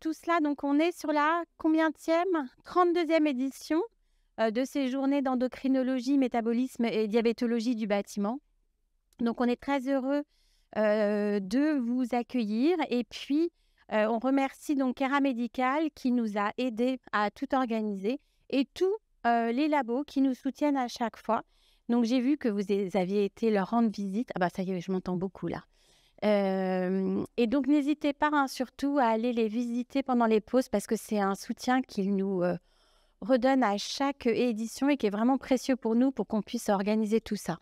tout cela. Donc, on est sur la combienième 32e édition euh, de ces journées d'endocrinologie, métabolisme et diabétologie du bâtiment. Donc, on est très heureux euh, de vous accueillir. Et puis, euh, on remercie donc Kera Médical qui nous a aidés à tout organiser et tous les labos qui nous soutiennent à chaque fois. Donc, j'ai vu que vous aviez été leur rendre visite. Ah bah ça y est, je m'entends beaucoup là et donc, n'hésitez pas hein, surtout à aller les visiter pendant les pauses parce que c'est un soutien qu'ils nous redonnent à chaque édition et qui est vraiment précieux pour nous pour qu'on puisse organiser tout ça.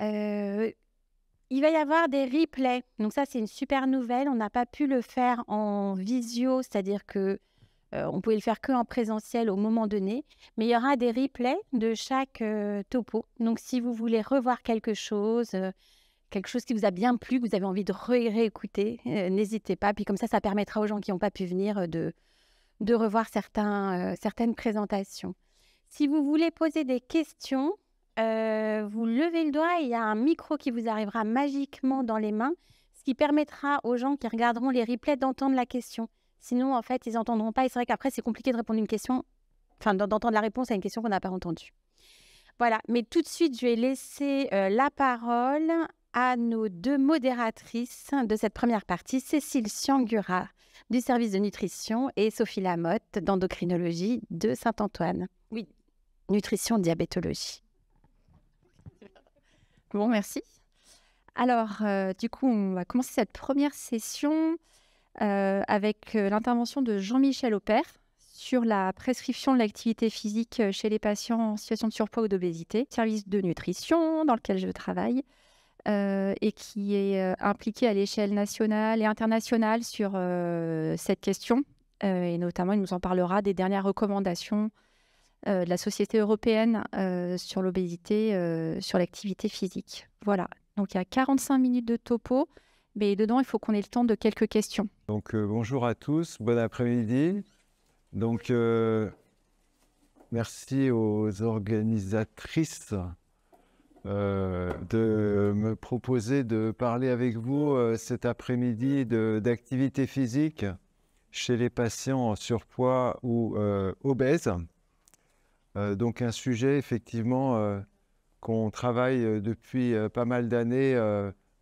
il va y avoir des replays. Donc ça, c'est une super nouvelle. On n'a pas pu le faire en visio, c'est-à-dire que on pouvait le faire que en présentiel au moment donné, mais il y aura des replays de chaque topo. Donc si vous voulez revoir quelque chose, quelque chose qui vous a bien plu, que vous avez envie de réécouter, euh, n'hésitez pas. Puis comme ça, ça permettra aux gens qui n'ont pas pu venir euh, de, de revoir certains, euh, certaines présentations. Si vous voulez poser des questions, vous levez le doigt et il y a un micro qui vous arrivera magiquement dans les mains, ce qui permettra aux gens qui regarderont les replays d'entendre la question. Sinon, en fait, ils n'entendront pas. Et c'est vrai qu'après, c'est compliqué de répondre une question, enfin, d'entendre la réponse à une question qu'on n'a pas entendue. Voilà, mais tout de suite, je vais laisser la parole à nos deux modératrices de cette première partie, Cécile Siangura du service de nutrition et Sophie Lamotte d'endocrinologie de Saint-Antoine. Oui, nutrition diabétologie. Bon, merci. Alors, euh, du coup, on va commencer cette première session euh, avec euh, l'intervention de Jean-Michel Aupert sur la prescription de l'activité physique chez les patients en situation de surpoids ou d'obésité, service de nutrition dans lequel je travaille. Euh, et qui est euh, impliqué à l'échelle nationale et internationale sur euh, cette question. et notamment, il nous en parlera des dernières recommandations de la Société européenne sur l'obésité, sur l'activité physique. Voilà, donc il y a 45 minutes de topo, mais dedans, il faut qu'on ait le temps de quelques questions. Donc bonjour à tous, bon après-midi. Donc merci aux organisatrices euh, de me proposer de parler avec vous euh, cet après-midi d'activité physique chez les patients en surpoids ou euh, obèses. donc un sujet effectivement qu'on travaille depuis pas mal d'années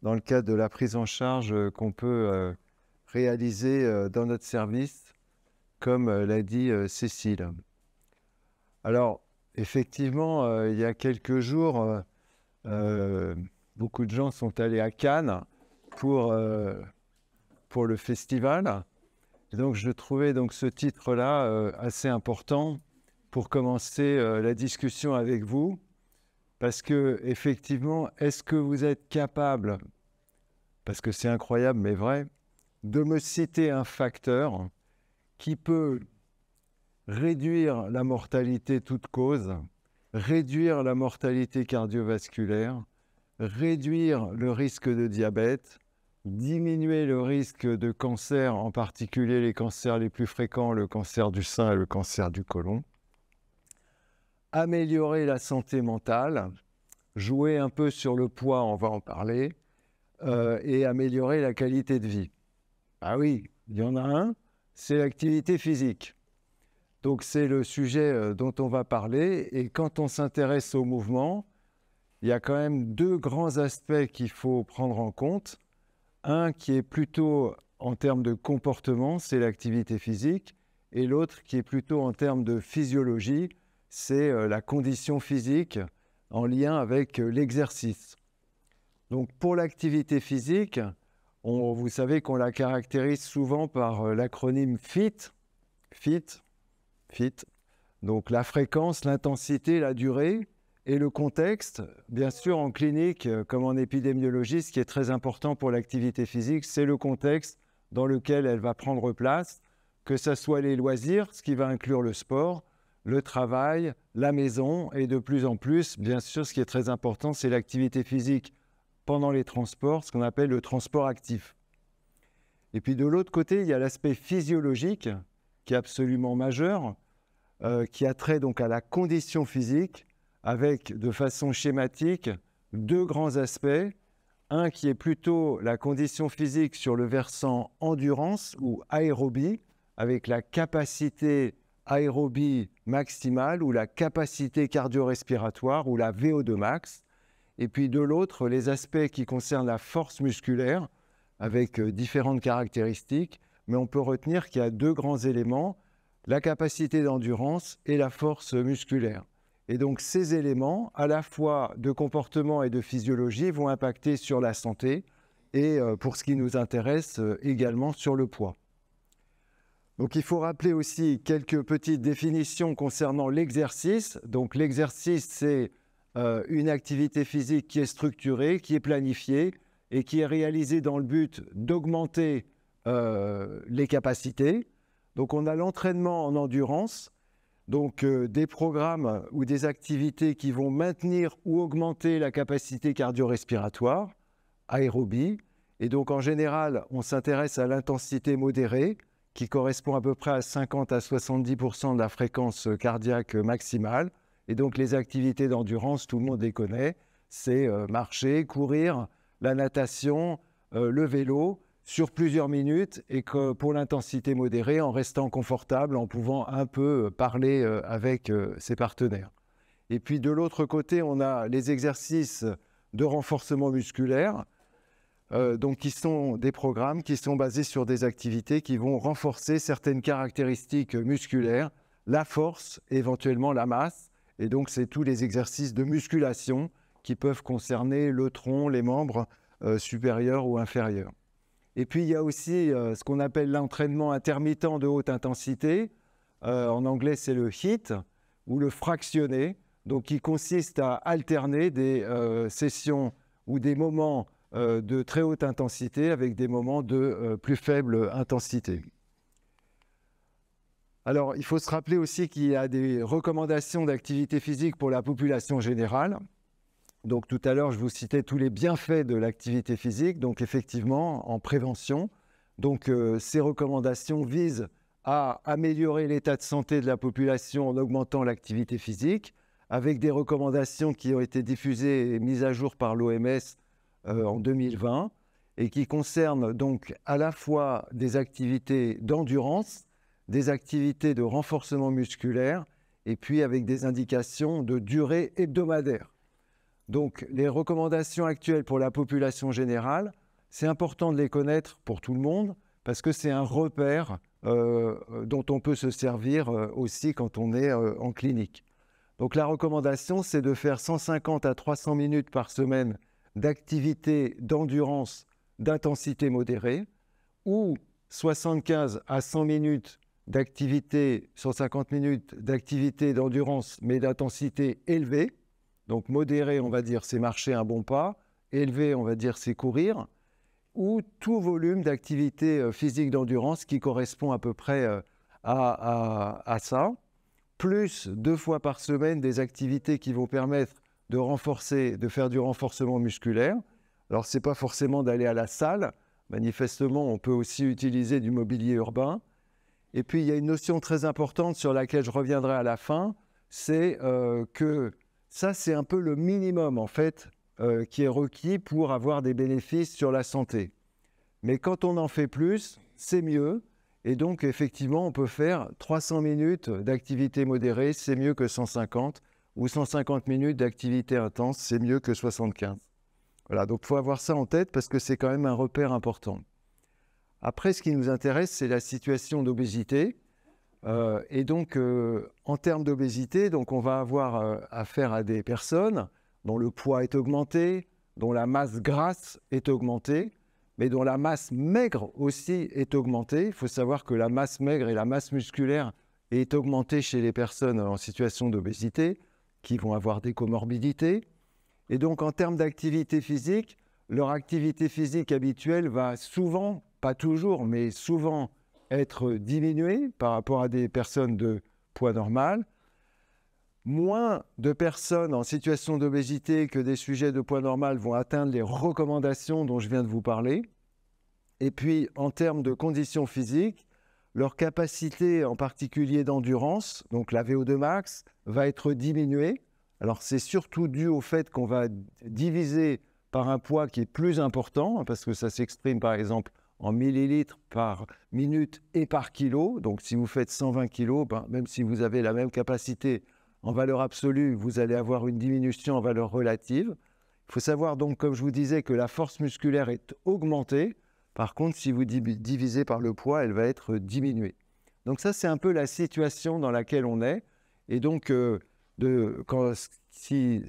dans le cadre de la prise en charge qu'on peut réaliser dans notre service, comme l'a dit Cécile. Alors effectivement, il y a quelques jours, euh, beaucoup de gens sont allés à Cannes pour, euh, le festival. donc, je trouvais donc ce titre-là euh, assez important pour commencer la discussion avec vous. Parce que, effectivement, est-ce que vous êtes capable, parce que c'est incroyable mais vrai, de me citer un facteur qui peut réduire la mortalité toute cause réduire la mortalité cardiovasculaire, réduire le risque de diabète, diminuer le risque de cancer, en particulier les cancers les plus fréquents, le cancer du sein et le cancer du côlon, améliorer la santé mentale, jouer un peu sur le poids, on va en parler, euh, et améliorer la qualité de vie. Ah oui, il y en a un, c'est l'activité physique. Donc c'est le sujet euh, dont on va parler. Et quand on s'intéresse au mouvement, il y a quand même deux grands aspects qu'il faut prendre en compte. Un qui est plutôt en termes de comportement, c'est l'activité physique, et l'autre qui est plutôt en termes de physiologie, c'est euh, la condition physique en lien avec euh, l'exercice. Donc pour l'activité physique, vous savez qu'on la caractérise souvent par l'acronyme FIT, FIT, donc la fréquence, l'intensité, la durée et le contexte, bien sûr en clinique euh, comme en épidémiologie, ce qui est très important pour l'activité physique, c'est le contexte dans lequel elle va prendre place, que ce soit les loisirs, ce qui va inclure le sport, le travail, la maison et de plus en plus, bien sûr, ce qui est très important, c'est l'activité physique pendant les transports, ce qu'on appelle le transport actif. Et puis de l'autre côté, il y a l'aspect physiologique qui est absolument majeur euh, qui a trait donc à la condition physique, avec de façon schématique deux grands aspects. Un qui est plutôt la condition physique sur le versant endurance ou aérobie, avec la capacité aérobie maximale ou la capacité cardio-respiratoire ou la VO2 max. Et puis de l'autre, les aspects qui concernent la force musculaire, avec euh, différentes caractéristiques, mais on peut retenir qu'il y a deux grands éléments la capacité d'endurance et la force musculaire. Et donc ces éléments, à la fois de comportement et de physiologie, vont impacter sur la santé et euh, pour ce qui nous intéresse euh, également sur le poids. Donc il faut rappeler aussi quelques petites définitions concernant l'exercice. Donc l'exercice, c'est euh, une activité physique qui est structurée, qui est planifiée et qui est réalisée dans le but d'augmenter les capacités, donc on a l'entraînement en endurance, donc euh, des programmes ou des activités qui vont maintenir ou augmenter la capacité cardio-respiratoire, aérobie. Et donc en général, on s'intéresse à l'intensité modérée, qui correspond à peu près à 50 à 70 de la fréquence cardiaque maximale. Et donc les activités d'endurance, tout le monde les connaît, c'est euh, marcher, courir, la natation, euh, le vélo sur plusieurs minutes et que pour l'intensité modérée, en restant confortable, en pouvant un peu euh, parler euh, avec euh, ses partenaires. Et puis de l'autre côté, on a les exercices de renforcement musculaire, donc qui sont des programmes qui sont basés sur des activités qui vont renforcer certaines caractéristiques musculaires, la force, éventuellement la masse. Et donc c'est tous les exercices de musculation qui peuvent concerner le tronc, les membres supérieurs ou inférieurs. Et puis, il y a aussi euh, ce qu'on appelle l'entraînement intermittent de haute intensité. Euh, en anglais, c'est le HIT ou le fractionné, donc qui consiste à alterner des euh, sessions ou des moments de très haute intensité avec des moments de plus faible intensité. Alors, il faut se rappeler aussi qu'il y a des recommandations d'activité physique pour la population générale. Donc tout à l'heure, je vous citais tous les bienfaits de l'activité physique, donc effectivement en prévention. Donc euh, ces recommandations visent à améliorer l'état de santé de la population en augmentant l'activité physique, avec des recommandations qui ont été diffusées et mises à jour par l'OMS euh, en 2020 et qui concernent donc à la fois des activités d'endurance, des activités de renforcement musculaire et puis avec des indications de durée hebdomadaire. Donc les recommandations actuelles pour la population générale, c'est important de les connaître pour tout le monde parce que c'est un repère euh, euh, dont on peut se servir euh, aussi quand on est en clinique. Donc la recommandation, c'est de faire 150 à 300 minutes par semaine d'activité d'endurance d'intensité modérée ou 75 à 100 minutes d'activité, 150 minutes d'activité d'endurance mais d'intensité élevée donc modéré, on va dire, c'est marcher un bon pas. Élevé, on va dire, c'est courir. Ou tout volume d'activité euh, physique d'endurance qui correspond à peu près euh, à, ça. Plus deux fois par semaine des activités qui vont permettre de renforcer, de faire du renforcement musculaire. Alors, ce n'est pas forcément d'aller à la salle. Manifestement, on peut aussi utiliser du mobilier urbain. Et puis, il y a une notion très importante sur laquelle je reviendrai à la fin, c'est euh, que ça, c'est un peu le minimum, en fait, euh, qui est requis pour avoir des bénéfices sur la santé. Mais quand on en fait plus, c'est mieux. Et donc, effectivement, on peut faire 300 minutes d'activité modérée, c'est mieux que 150, ou 150 minutes d'activité intense, c'est mieux que 75. Voilà, donc il faut avoir ça en tête parce que c'est quand même un repère important. Après, ce qui nous intéresse, c'est la situation d'obésité. Euh, et donc, euh, en termes d'obésité, donc on va avoir euh, affaire à des personnes dont le poids est augmenté, dont la masse grasse est augmentée, mais dont la masse maigre aussi est augmentée. Il faut savoir que la masse maigre et la masse musculaire est augmentée chez les personnes en situation d'obésité, qui vont avoir des comorbidités. Et donc, en termes d'activité physique, leur activité physique habituelle va souvent, pas toujours, mais souvent être diminué par rapport à des personnes de poids normal, moins de personnes en situation d'obésité que des sujets de poids normal vont atteindre les recommandations dont je viens de vous parler. Et puis, en termes de conditions physiques, leur capacité en particulier d'endurance, donc la VO2 max, va être diminuée. Alors, c'est surtout dû au fait qu'on va diviser par un poids qui est plus important, hein, parce que ça s'exprime par exemple en millilitres par minute et par kilo. Donc si vous faites 120 kg, ben, même si vous avez la même capacité en valeur absolue, vous allez avoir une diminution en valeur relative. Il faut savoir donc, comme je vous disais, que la force musculaire est augmentée. Par contre, si vous divisez par le poids, elle va être diminuée. Donc ça, c'est un peu la situation dans laquelle on est. Et donc, si euh,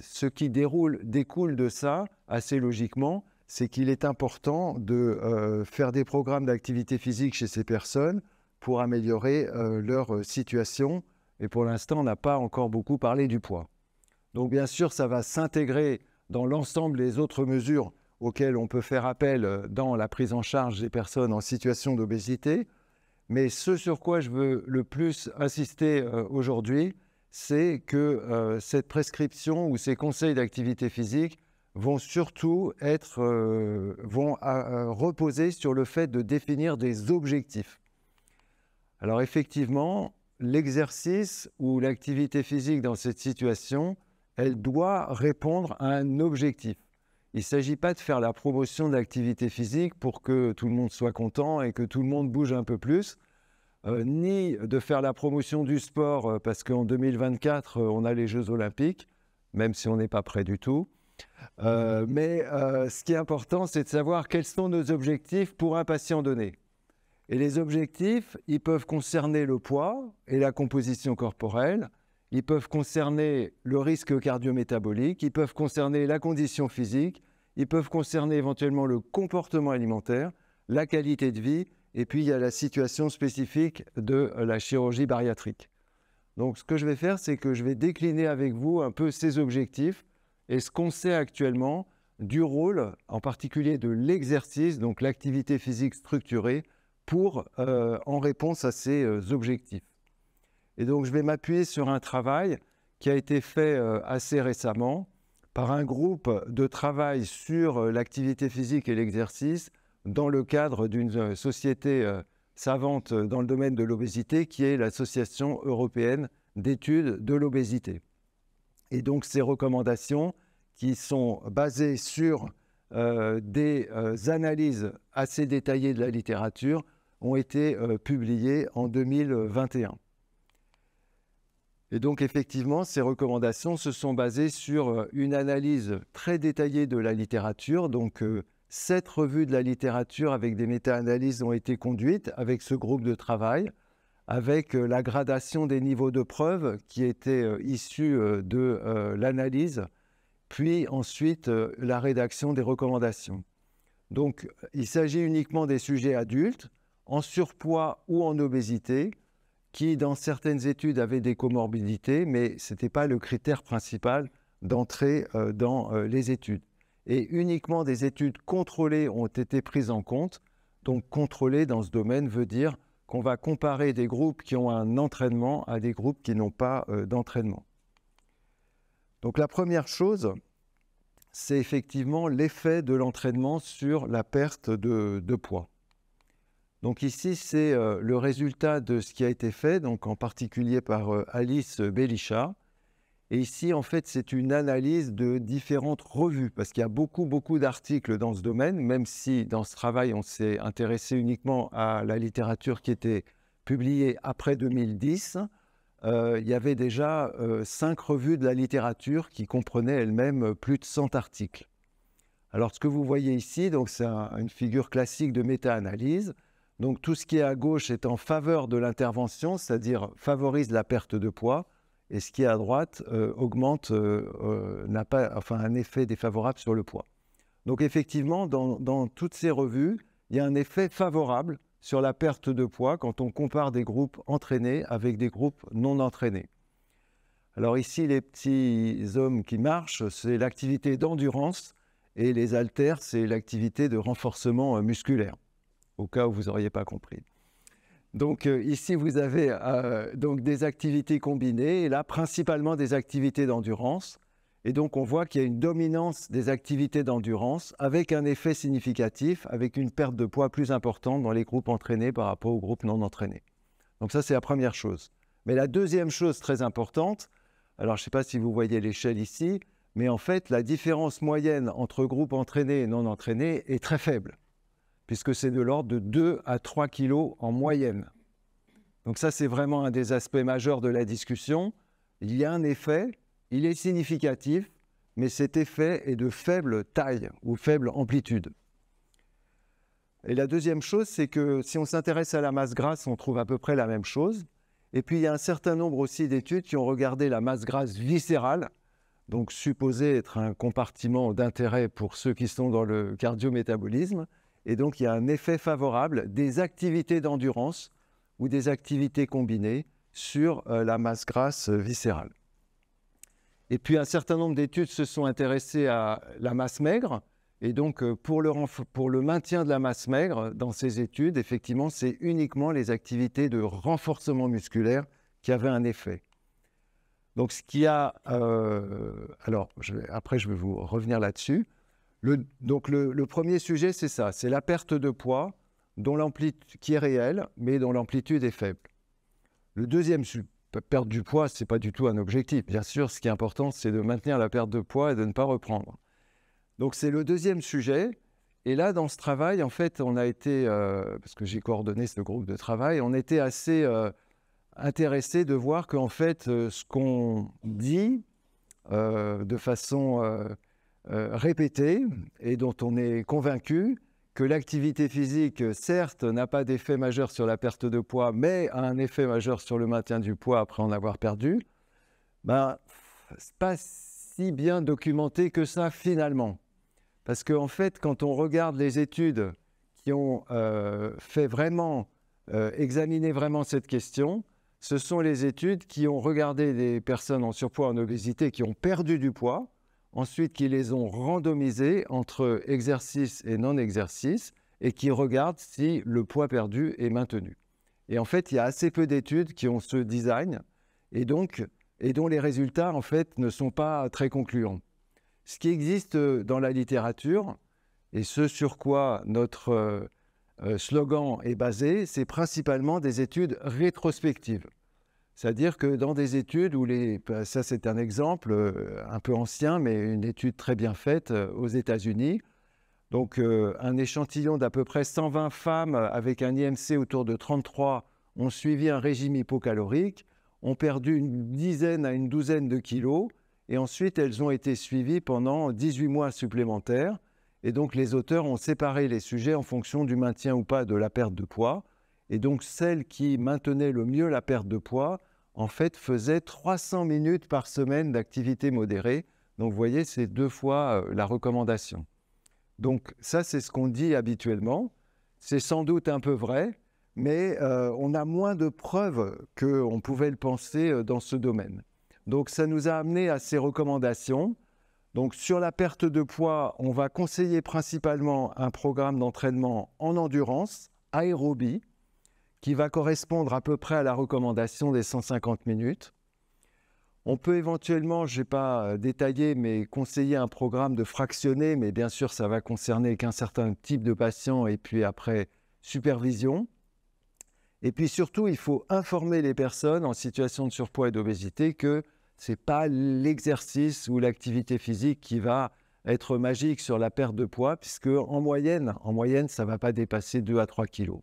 ce qui déroule découle de ça, assez logiquement, c'est qu'il est important de euh, faire des programmes d'activité physique chez ces personnes pour améliorer euh, leur euh, situation. Et pour l'instant, on n'a pas encore beaucoup parlé du poids. Donc bien sûr, ça va s'intégrer dans l'ensemble des autres mesures auxquelles on peut faire appel dans la prise en charge des personnes en situation d'obésité. Mais ce sur quoi je veux le plus insister aujourd'hui, c'est que cette prescription ou ces conseils d'activité physique vont surtout être, euh, vont euh, euh, reposer sur le fait de définir des objectifs. Alors effectivement, l'exercice ou l'activité physique dans cette situation, elle doit répondre à un objectif. Il ne s'agit pas de faire la promotion de l'activité physique pour que tout le monde soit content et que tout le monde bouge un peu plus, ni de faire la promotion du sport parce qu'en 2024, on a les Jeux olympiques, même si on n'est pas prêt du tout. Mmh. Euh, mais euh, ce qui est important, c'est de savoir quels sont nos objectifs pour un patient donné. Et les objectifs, ils peuvent concerner le poids et la composition corporelle, ils peuvent concerner le risque cardiométabolique, ils peuvent concerner la condition physique, ils peuvent concerner éventuellement le comportement alimentaire, la qualité de vie, et puis il y a la situation spécifique de la chirurgie bariatrique. Donc ce que je vais faire, c'est que je vais décliner avec vous un peu ces objectifs et ce qu'on sait actuellement du rôle, en particulier de l'exercice, donc l'activité physique structurée, pour, euh, en réponse à ces euh, objectifs. Et donc, je vais m'appuyer sur un travail qui a été fait euh, assez récemment par un groupe de travail sur l'activité physique et l'exercice dans le cadre d'une société savante dans le domaine de l'obésité qui est l'Association européenne d'études de l'obésité. Et donc ces recommandations qui sont basées sur euh, des euh, analyses assez détaillées de la littérature ont été euh, publiées en 2021. Et donc effectivement, ces recommandations se sont basées sur une analyse très détaillée de la littérature. Donc sept revues de la littérature avec des méta-analyses ont été conduites avec ce groupe de travail avec euh, la gradation des niveaux de preuves qui étaient euh, issus euh, de l'analyse, puis ensuite la rédaction des recommandations. Donc il s'agit uniquement des sujets adultes en surpoids ou en obésité qui, dans certaines études, avaient des comorbidités, mais ce n'était pas le critère principal d'entrée dans les études. Et uniquement des études contrôlées ont été prises en compte. Donc contrôlées dans ce domaine veut dire qu'on va comparer des groupes qui ont un entraînement à des groupes qui n'ont pas euh, d'entraînement. Donc la première chose, c'est effectivement l'effet de l'entraînement sur la perte de, poids. Donc ici, c'est euh, le résultat de ce qui a été fait, donc en particulier par euh, Alice Bélichat. Et ici, en fait, c'est une analyse de différentes revues, parce qu'il y a beaucoup, beaucoup d'articles dans ce domaine, même si dans ce travail, on s'est intéressé uniquement à la littérature qui était publiée après 2010. Euh, il y avait déjà euh, cinq revues de la littérature qui comprenaient elles-mêmes euh, plus de 100 articles. Alors, ce que vous voyez ici, donc, c'est une figure classique de méta-analyse. Donc, tout ce qui est à gauche est en faveur de l'intervention, c'est-à-dire favorise la perte de poids et ce qui est à droite euh, augmente, euh, euh, n'a pas enfin, un effet défavorable sur le poids. Donc effectivement, dans, dans, toutes ces revues, il y a un effet favorable sur la perte de poids quand on compare des groupes entraînés avec des groupes non entraînés. Alors ici, les petits hommes qui marchent, c'est l'activité d'endurance et les haltères, c'est l'activité de renforcement musculaire, au cas où vous n'auriez pas compris. Donc euh, ici, vous avez euh, donc des activités combinées, et là, principalement des activités d'endurance. Et donc, on voit qu'il y a une dominance des activités d'endurance avec un effet significatif, avec une perte de poids plus importante dans les groupes entraînés par rapport aux groupes non entraînés. Donc ça, c'est la première chose. Mais la deuxième chose très importante, alors je ne sais pas si vous voyez l'échelle ici, mais en fait, la différence moyenne entre groupes entraînés et non entraînés est très faible puisque c'est de l'ordre de 2 à 3 kilos en moyenne. Donc ça, c'est vraiment un des aspects majeurs de la discussion. Il y a un effet, il est significatif, mais cet effet est de faible taille ou faible amplitude. Et la deuxième chose, c'est que si on s'intéresse à la masse grasse, on trouve à peu près la même chose. Et puis, il y a un certain nombre aussi d'études qui ont regardé la masse grasse viscérale, donc supposée être un compartiment d'intérêt pour ceux qui sont dans le cardiométabolisme, et donc, il y a un effet favorable des activités d'endurance ou des activités combinées sur euh, la masse grasse euh, viscérale. Et puis, un certain nombre d'études se sont intéressées à la masse maigre. Et donc, euh, pour le, maintien de la masse maigre, dans ces études, effectivement, c'est uniquement les activités de renforcement musculaire qui avaient un effet. Donc, ce qui a. alors, après, je vais vous revenir là-dessus donc le, premier sujet, c'est ça, c'est la perte de poids dont qui est réelle, mais dont l'amplitude est faible. Le deuxième perte du poids, ce n'est pas du tout un objectif. Bien sûr, ce qui est important, c'est de maintenir la perte de poids et de ne pas reprendre. Donc c'est le deuxième sujet. Et là, dans ce travail, en fait, on a été, euh, parce que j'ai coordonné ce groupe de travail, on était assez intéressé euh, intéressés de voir qu'en fait, euh, ce qu'on dit de façon euh, Répété et dont on est convaincu que l'activité physique, certes, n'a pas d'effet majeur sur la perte de poids, mais a un effet majeur sur le maintien du poids après en avoir perdu, ben, c'est pas si bien documenté que ça finalement. Parce qu'en fait, quand on regarde les études qui ont euh, fait vraiment, examiné euh, examiner vraiment cette question, ce sont les études qui ont regardé des personnes en surpoids, en obésité, qui ont perdu du poids, ensuite qui les ont randomisés entre exercice et non-exercice, et qui regardent si le poids perdu est maintenu. Et en fait, il y a assez peu d'études qui ont ce design, et donc et dont les résultats en fait ne sont pas très concluants. Ce qui existe euh, dans la littérature et ce sur quoi notre euh, euh, slogan est basé, c'est principalement des études rétrospectives. C'est-à-dire que dans des études où les... Bah, ça, c'est un exemple euh, un peu ancien, mais une étude très bien faite euh, aux États-Unis. Donc, euh, un échantillon d'à peu près 120 femmes avec un IMC autour de 33 ont suivi un régime hypocalorique, ont perdu une dizaine à une douzaine de kilos, et ensuite elles ont été suivies pendant 18 mois supplémentaires. Et donc, les auteurs ont séparé les sujets en fonction du maintien ou pas de la perte de poids. Et donc, celle qui maintenait le mieux la perte de poids, en fait, faisait 300 minutes par semaine d'activité modérée. Donc, vous voyez, c'est deux fois euh, la recommandation. Donc, ça, c'est ce qu'on dit habituellement. C'est sans doute un peu vrai, mais euh, on a moins de preuves qu'on pouvait le penser euh, dans ce domaine. Donc, ça nous a amené à ces recommandations. Donc, sur la perte de poids, on va conseiller principalement un programme d'entraînement en endurance, aérobie, qui va correspondre à peu près à la recommandation des 150 minutes. On peut éventuellement, je n'ai pas euh, détaillé, mais conseiller un programme de fractionner, mais bien sûr, ça va concerner qu'un certain type de patient et puis après supervision. Et puis surtout, il faut informer les personnes en situation de surpoids et d'obésité que ce n'est pas l'exercice ou l'activité physique qui va être magique sur la perte de poids, puisque en moyenne, en moyenne, ça ne va pas dépasser 2 à 3 kilos.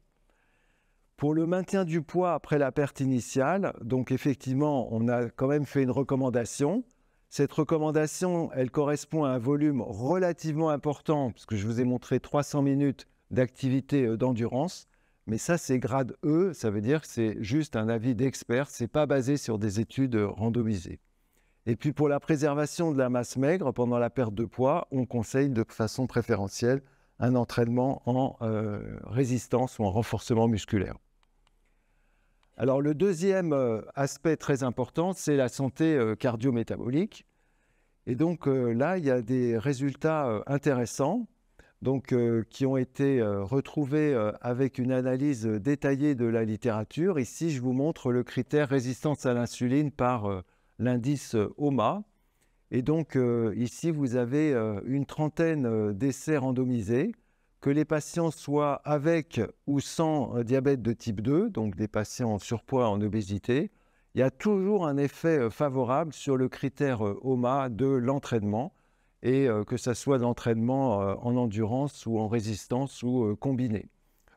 Pour le maintien du poids après la perte initiale, donc effectivement, on a quand même fait une recommandation. Cette recommandation, elle correspond à un volume relativement important, puisque je vous ai montré 300 minutes d'activité euh, d'endurance. Mais ça, c'est grade E, ça veut dire que c'est juste un avis d'expert, c'est pas basé sur des études euh, randomisées. Et puis pour la préservation de la masse maigre pendant la perte de poids, on conseille de façon préférentielle un entraînement en euh, résistance ou en renforcement musculaire. Alors le deuxième euh, aspect très important, c'est la santé euh, cardiométabolique. Et donc euh, là, il y a des résultats intéressants donc, qui ont été retrouvés avec une analyse détaillée de la littérature. Ici, je vous montre le critère résistance à l'insuline par l'indice OMA. Et donc ici, vous avez une trentaine d'essais randomisés que les patients soient avec ou sans euh, diabète de type 2, donc des patients en surpoids, en obésité, il y a toujours un effet euh, favorable sur le critère euh, OMA de l'entraînement, et que ce soit l'entraînement en endurance ou en résistance ou combiné.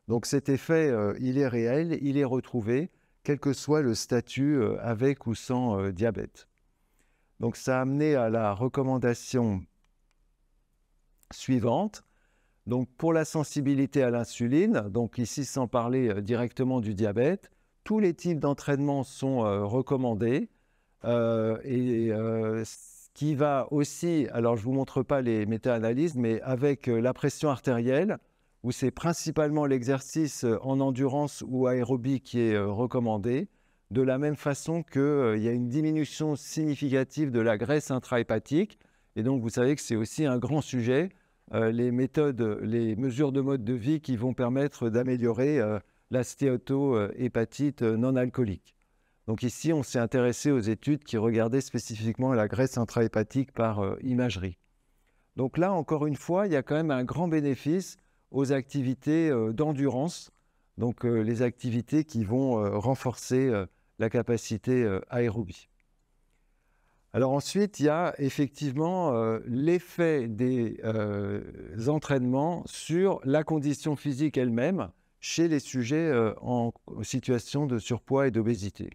Donc cet effet, il est réel, il est retrouvé, quel que soit le statut avec ou sans diabète. Donc ça a amené à la recommandation suivante, donc pour la sensibilité à l'insuline, donc ici sans parler euh, directement du diabète, tous les types d'entraînement sont euh, recommandés. Euh, et ce qui va aussi, alors je ne vous montre pas les méta-analyses, mais avec la pression artérielle, où c'est principalement l'exercice en endurance ou aérobie qui est recommandé, de la même façon qu'il y a une diminution significative de la graisse intrahépatique. Et donc, vous savez que c'est aussi un grand sujet euh, les méthodes, les mesures de mode de vie qui vont permettre d'améliorer euh, la euh, hépatite non alcoolique. Donc ici, on s'est intéressé aux études qui regardaient spécifiquement la graisse intrahépatique par imagerie. Donc là, encore une fois, il y a quand même un grand bénéfice aux activités d'endurance, donc les activités qui vont renforcer la capacité aérobie. Alors ensuite, il y a effectivement euh, l'effet des euh, entraînements sur la condition physique elle-même chez les sujets euh, en situation de surpoids et d'obésité.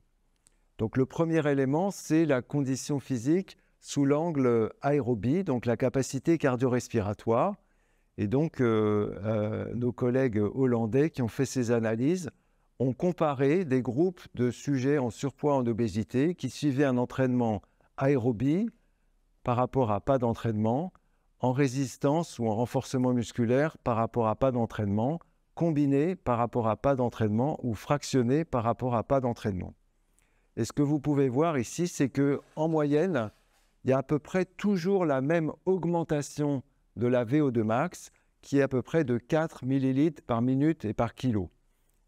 Donc le premier élément, c'est la condition physique sous l'angle aérobie, donc la capacité cardio-respiratoire. Et donc nos collègues hollandais qui ont fait ces analyses ont comparé des groupes de sujets en surpoids et en obésité qui suivaient un entraînement aérobie par rapport à pas d'entraînement, en résistance ou en renforcement musculaire par rapport à pas d'entraînement, combiné par rapport à pas d'entraînement ou fractionné par rapport à pas d'entraînement. Et ce que vous pouvez voir ici, c'est que en moyenne, il y a à peu près toujours la même augmentation de la VO2 max qui est à peu près de 4 millilitres par minute et par kilo.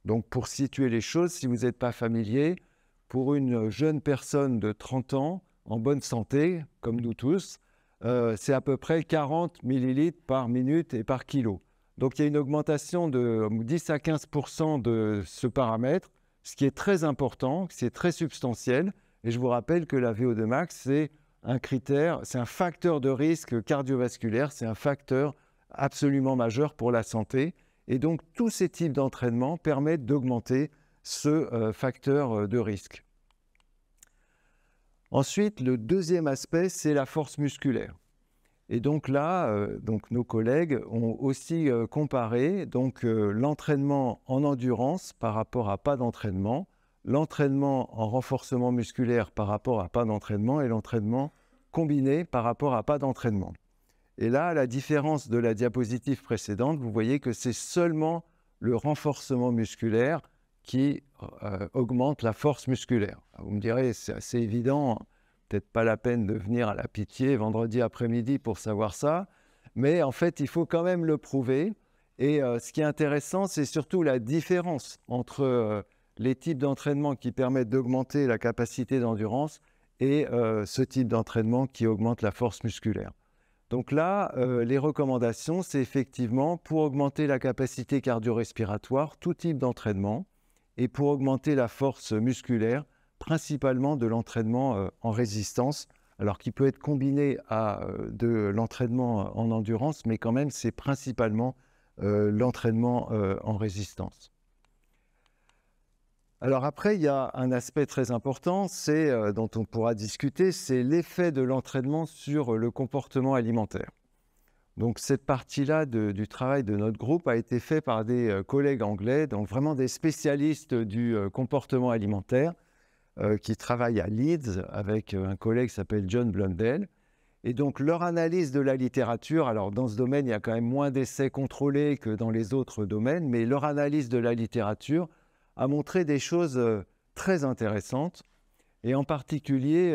Donc pour situer les choses, si vous n'êtes pas familier, pour une jeune personne de 30 ans, en bonne santé, comme nous tous, euh, c'est à peu près 40 millilitres par minute et par kilo. Donc il y a une augmentation de 10 à 15 de ce paramètre, ce qui est très important, c'est très substantiel. Et je vous rappelle que la VO2 max, c'est un critère, c'est un facteur de risque cardiovasculaire, c'est un facteur absolument majeur pour la santé. Et donc tous ces types d'entraînement permettent d'augmenter ce euh, facteur euh, de risque. Ensuite, le deuxième aspect, c'est la force musculaire. Et donc là, euh, nos collègues ont aussi euh, comparé donc euh, l'entraînement en endurance par rapport à pas d'entraînement, l'entraînement en renforcement musculaire par rapport à pas d'entraînement et l'entraînement combiné par rapport à pas d'entraînement. Et là, la différence de la diapositive précédente, vous voyez que c'est seulement le renforcement musculaire qui euh, augmente la force musculaire. Vous me direz, c'est assez évident, peut-être pas la peine de venir à la pitié vendredi après-midi pour savoir ça, mais en fait, il faut quand même le prouver. Et euh, ce qui est intéressant, c'est surtout la différence entre euh, les types d'entraînement qui permettent d'augmenter la capacité d'endurance et ce type d'entraînement qui augmente la force musculaire. Donc là, les recommandations, c'est effectivement pour augmenter la capacité cardio-respiratoire, tout type d'entraînement, et pour augmenter la force musculaire, principalement de l'entraînement euh, en résistance, alors qui peut être combiné à euh, de l'entraînement euh, en endurance, mais quand même, c'est principalement l'entraînement en résistance. Alors après, il y a un aspect très important, c'est dont on pourra discuter, c'est l'effet de l'entraînement sur le comportement alimentaire. Donc cette partie-là du travail de notre groupe a été faite par des euh, collègues anglais, donc vraiment des spécialistes du euh, comportement alimentaire, euh, qui travaillent à Leeds avec un collègue qui s'appelle John Blundell. Et donc leur analyse de la littérature, alors dans ce domaine, il y a quand même moins d'essais contrôlés que dans les autres domaines, mais leur analyse de la littérature a montré des choses très intéressantes. Et en particulier,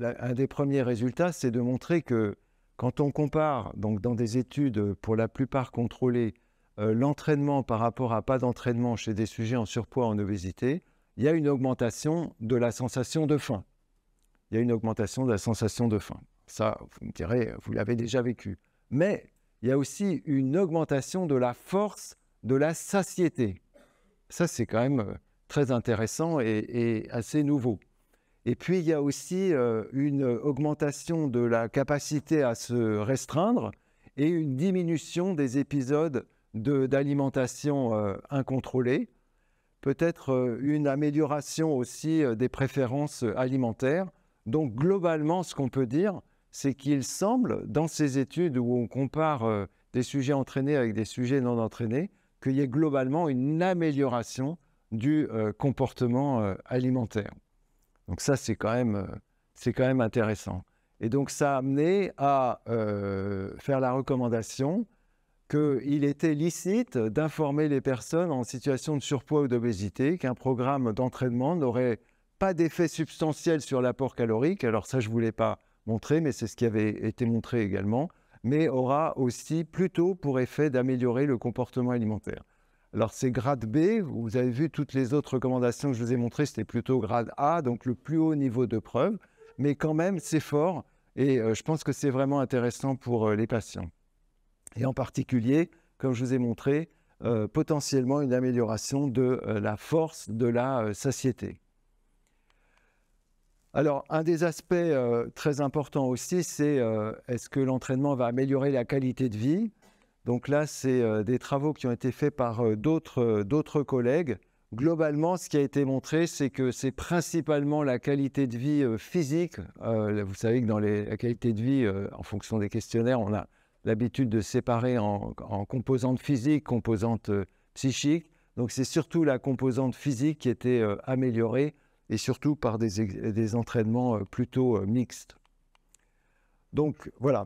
un des premiers résultats, c'est de montrer que quand on compare, donc dans des études euh, pour la plupart contrôlées, euh, l'entraînement par rapport à pas d'entraînement chez des sujets en surpoids, en obésité, il y a une augmentation de la sensation de faim. Il y a une augmentation de la sensation de faim. Ça, vous me direz, vous l'avez déjà vécu. Mais il y a aussi une augmentation de la force de la satiété. Ça, c'est quand même euh, très intéressant et assez nouveau. Et puis, il y a aussi euh, une augmentation de la capacité à se restreindre et une diminution des épisodes d'alimentation euh, incontrôlée. Peut-être euh, une amélioration aussi des préférences alimentaires. Donc, globalement, ce qu'on peut dire, c'est qu'il semble, dans ces études où on compare des sujets entraînés avec des sujets non entraînés, qu'il y ait globalement une amélioration du comportement alimentaire. Donc ça, euh, c'est quand même, intéressant. Et donc ça a amené à euh, faire la recommandation qu'il était licite d'informer les personnes en situation de surpoids ou d'obésité qu'un programme d'entraînement n'aurait pas d'effet substantiel sur l'apport calorique. Alors ça, je voulais pas montrer, mais c'est ce qui avait été montré également, mais aura aussi plutôt pour effet d'améliorer le comportement alimentaire. Alors c'est grade B, vous avez vu toutes les autres recommandations que je vous ai montrées, c'était plutôt grade A, donc le plus haut niveau de preuve, mais quand même c'est fort et euh, je pense que c'est vraiment intéressant pour euh, les patients. Et en particulier, comme je vous ai montré, euh, potentiellement une amélioration de la force de la satiété. Alors, un des aspects très importants aussi, c'est est-ce que l'entraînement va améliorer la qualité de vie donc là, c'est euh, des travaux qui ont été faits par euh, euh, d'autres collègues. Globalement, ce qui a été montré, c'est que c'est principalement la qualité de vie physique. vous savez que dans la qualité de vie, en fonction des questionnaires, on a l'habitude de séparer en, composantes physiques, composantes psychiques. Donc c'est surtout la composante physique qui était améliorée et surtout par des, entraînements plutôt mixtes. Donc voilà,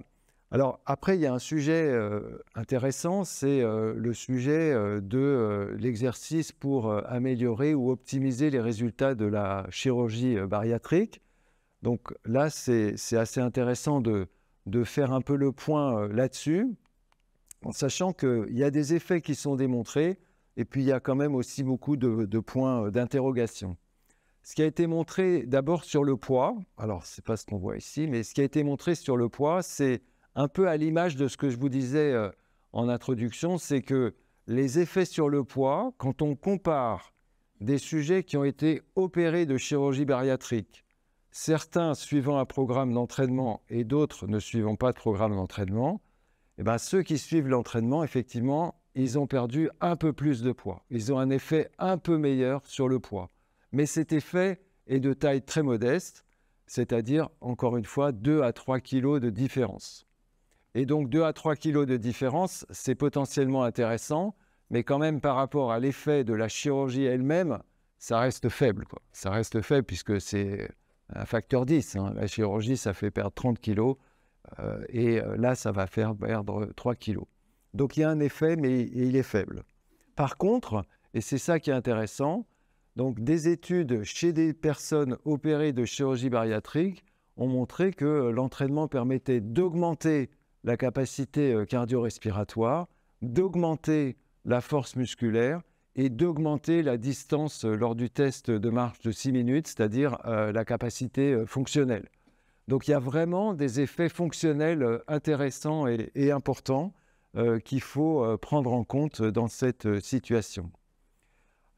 alors après, il y a un sujet euh, intéressant, c'est euh, le sujet euh, de l'exercice pour améliorer ou optimiser les résultats de la chirurgie bariatrique. Donc là, c'est assez intéressant de, faire un peu le point là-dessus, en sachant qu'il y a des effets qui sont démontrés, et puis il y a quand même aussi beaucoup de points d'interrogation. Ce qui a été montré d'abord sur le poids, alors ce n'est pas ce qu'on voit ici, mais ce qui a été montré sur le poids, c'est un peu à l'image de ce que je vous disais euh, en introduction, c'est que les effets sur le poids, quand on compare des sujets qui ont été opérés de chirurgie bariatrique, certains suivant un programme d'entraînement et d'autres ne suivant pas de programme d'entraînement, eh ben, ceux qui suivent l'entraînement, effectivement, ils ont perdu un peu plus de poids. Ils ont un effet un peu meilleur sur le poids. Mais cet effet est de taille très modeste, c'est-à-dire, encore une fois, 2 à 3 kilos de différence. Et donc 2 à 3 kilos de différence, c'est potentiellement intéressant, mais quand même par rapport à l'effet de la chirurgie elle-même, ça reste faible. Quoi. Ça reste faible puisque c'est un facteur 10. Hein. La chirurgie, ça fait perdre 30 kilos euh, et euh, là, ça va faire perdre 3 kilos. Donc il y a un effet, mais il est faible. Par contre, et c'est ça qui est intéressant, donc des études chez des personnes opérées de chirurgie bariatrique ont montré que l'entraînement permettait d'augmenter la capacité euh, cardio-respiratoire, d'augmenter la force musculaire et d'augmenter la distance euh, lors du test de marche de 6 minutes, c'est-à-dire euh, la capacité fonctionnelle. Donc il y a vraiment des effets fonctionnels intéressants et, importants qu'il faut prendre en compte dans cette situation.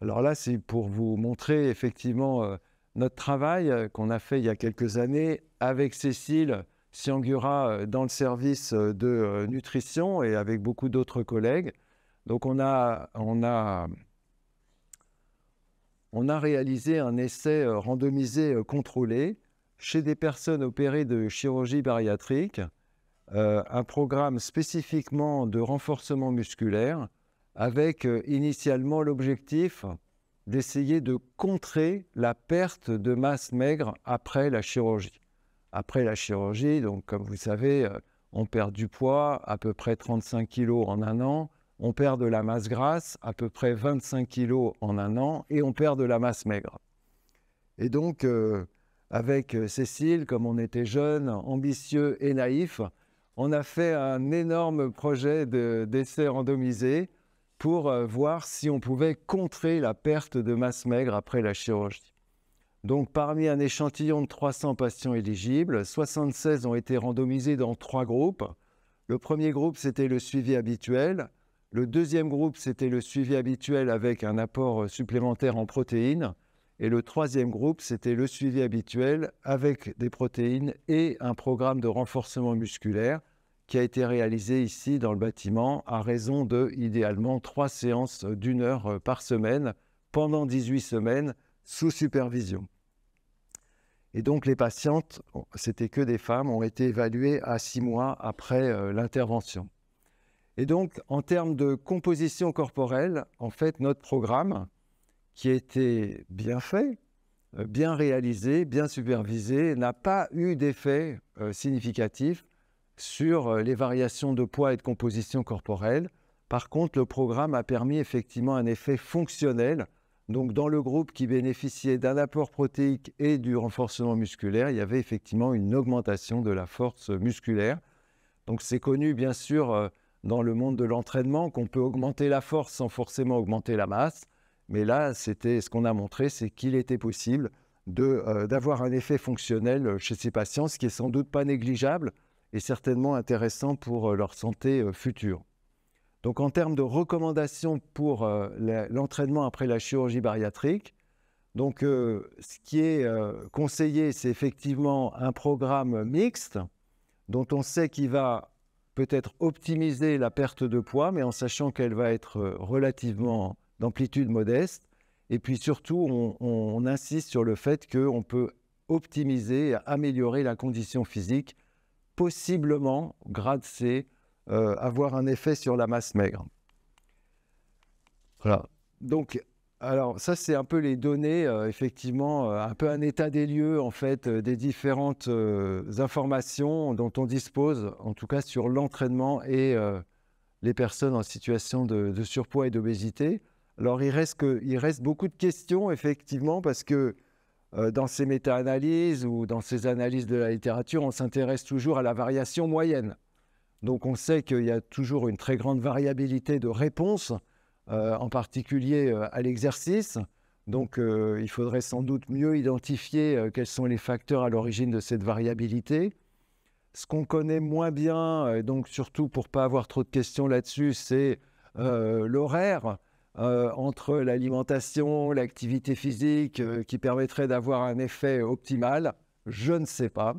Alors là, c'est pour vous montrer effectivement notre travail qu'on a fait il y a quelques années avec Cécile Siangura euh, dans le service euh, de euh, nutrition et avec beaucoup d'autres collègues. Donc on a, on a, réalisé un essai randomisé contrôlé chez des personnes opérées de chirurgie bariatrique, un programme spécifiquement de renforcement musculaire avec initialement l'objectif d'essayer de contrer la perte de masse maigre après la chirurgie après la chirurgie. Donc, comme vous savez, euh, on perd du poids, à peu près 35 kg en un an. On perd de la masse grasse, à peu près 25 kg en un an. Et on perd de la masse maigre. Et donc, euh, avec euh, Cécile, comme on était jeune, ambitieux et naïf, on a fait un énorme projet d'essai randomisé pour voir si on pouvait contrer la perte de masse maigre après la chirurgie. Donc, parmi un échantillon de 300 patients éligibles, 76 ont été randomisés dans trois groupes. Le premier groupe, c'était le suivi habituel. Le deuxième groupe, c'était le suivi habituel avec un apport euh, supplémentaire en protéines. Et le troisième groupe, c'était le suivi habituel avec des protéines et un programme de renforcement musculaire qui a été réalisé ici dans le bâtiment à raison de, idéalement, trois séances d'une heure euh, par semaine pendant 18 semaines sous supervision. Et donc les patientes, c'était que des femmes, ont été évaluées à six mois après euh, l'intervention. Et donc en termes de composition corporelle, en fait, notre programme, qui était bien fait, euh, bien réalisé, bien supervisé, n'a pas eu d'effet euh, significatif sur les variations de poids et de composition corporelle. Par contre, le programme a permis effectivement un effet fonctionnel donc, dans le groupe qui bénéficiait d'un apport protéique et du renforcement musculaire, il y avait effectivement une augmentation de la force musculaire. Donc, c'est connu, bien sûr, euh, dans le monde de l'entraînement qu'on peut augmenter la force sans forcément augmenter la masse. Mais là, c'était ce qu'on a montré, c'est qu'il était possible euh, d'avoir un effet fonctionnel euh, chez ces patients, ce qui est sans doute pas négligeable et certainement intéressant pour leur santé future. Donc en termes de recommandations pour euh, l'entraînement après la chirurgie bariatrique, donc euh, ce qui est euh, conseillé, c'est effectivement un programme mixte dont on sait qu'il va peut-être optimiser la perte de poids, mais en sachant qu'elle va être relativement d'amplitude modeste. Et puis surtout, on, insiste sur le fait qu'on peut optimiser améliorer la condition physique, possiblement grade C euh, avoir un effet sur la masse maigre. Voilà. Donc, alors ça, c'est un peu les données, euh, effectivement, euh, un peu un état des lieux, en fait, des différentes informations dont on dispose, en tout cas sur l'entraînement et les personnes en situation de, de surpoids et d'obésité. Alors, il reste, il reste beaucoup de questions, effectivement, parce que dans ces méta-analyses ou dans ces analyses de la littérature, on s'intéresse toujours à la variation moyenne. Donc on sait qu'il y a toujours une très grande variabilité de réponses, euh, en particulier euh, à l'exercice. Donc euh, il faudrait sans doute mieux identifier quels sont les facteurs à l'origine de cette variabilité. Ce qu'on connaît moins bien, et donc surtout pour pas avoir trop de questions là-dessus, c'est l'horaire entre l'alimentation, l'activité physique, qui permettrait d'avoir un effet optimal. Je ne sais pas.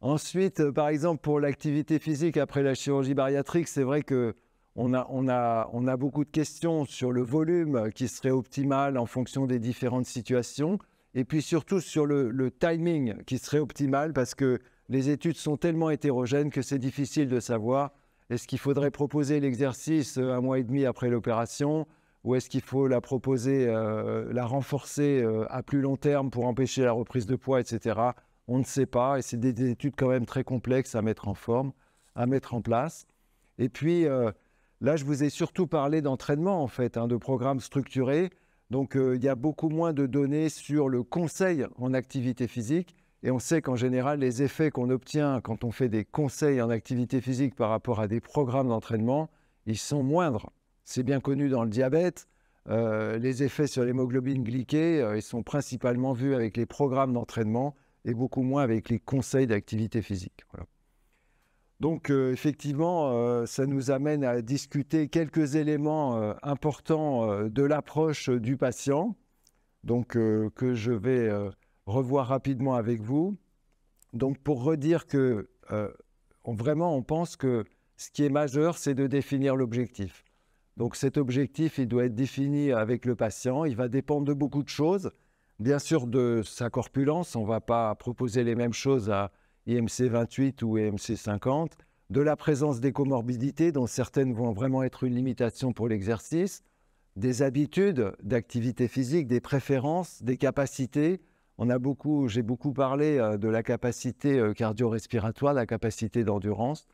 Ensuite, euh, par exemple, pour l'activité physique après la chirurgie bariatrique, c'est vrai que a, beaucoup de questions sur le volume euh, qui serait optimal en fonction des différentes situations, et puis surtout sur le, timing qui serait optimal parce que les études sont tellement hétérogènes que c'est difficile de savoir est-ce qu'il faudrait proposer l'exercice euh, un mois et demi après l'opération ou est-ce qu'il faut la proposer, la renforcer à plus long terme pour empêcher la reprise de poids, etc on ne sait pas, et c'est des, études quand même très complexes à mettre en forme, à mettre en place. Et puis euh, là, je vous ai surtout parlé d'entraînement, en fait, hein, de programmes structurés. Donc euh, il y a beaucoup moins de données sur le conseil en activité physique. Et on sait qu'en général, les effets qu'on obtient quand on fait des conseils en activité physique par rapport à des programmes d'entraînement, ils sont moindres. C'est bien connu dans le diabète. Euh, les effets sur l'hémoglobine glyquée, ils sont principalement vus avec les programmes d'entraînement et beaucoup moins avec les conseils d'activité physique. Voilà. Donc euh, effectivement, euh, ça nous amène à discuter quelques éléments euh, importants de l'approche du patient, donc que je vais revoir rapidement avec vous. Donc pour redire que vraiment on pense que ce qui est majeur, c'est de définir l'objectif. Donc cet objectif, il doit être défini avec le patient, il va dépendre de beaucoup de choses bien sûr de sa corpulence. On ne va pas proposer les mêmes choses à IMC 28 ou IMC 50. De la présence des comorbidités, dont certaines vont vraiment être une limitation pour l'exercice. Des habitudes d'activité physique, des préférences, des capacités. On a beaucoup, j'ai beaucoup parlé euh, de la capacité euh, cardio-respiratoire, la capacité d'endurance,